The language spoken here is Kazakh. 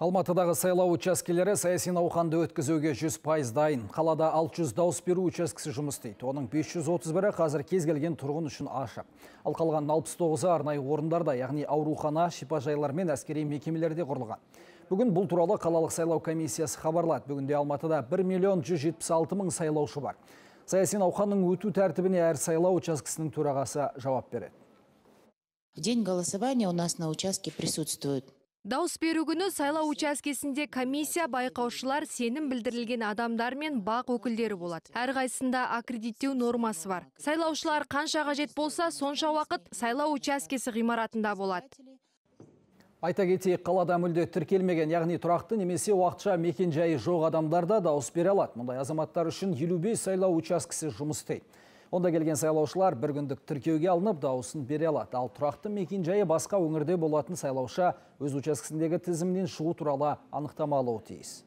Алматыдағы сайлау учаскелері саяси науқанды өткізуге 100% дайын. Қалада 600 дауыс беру учаскесі жұмыс істейді. Оның 531-і қазір кез келген тұрғын үшін ашық. Ал қалған 69-ы арнайы орындарда, яғни аурухана, шипажайлар мен әскери мекемелерде құрылған. Бүгін бұл туралы қалалық сайлау комиссиясы хабарлады. Бүгінде Алматыда 1 миллион 176 мың сайлаушы бар. Саяси науқанның өту тәртібіне әр сайлау учаскесінің төрағасы жауап береді. день голосования у нас на участке присутствуют дауыс беру күні сайлау учаскесінде комиссия байқаушылар сенім білдірілген адамдар мен бақ өкілдері болады әрқайсысында аккредиттеу нормасы бар сайлаушылар қанша қажет болса сонша уақыт сайлау учаскесі ғимаратында болады айта кетейік қалада мүлде тіркелмеген яғни тұрақты немесе уақытша мекенжайы жоқ адамдар да дауыс бере алады мұндай азаматтар үшін елу сайлау учаскесі жұмыс істейді Онда келген сайлаушылар бір күндік түркеуге алынып, дауысын бере алады. Ал тұрақты мекен жайы басқа өңірде болатын сайлауша өз учаскесіндегі тізімнен шығу туралы анықтама алуы тиіс.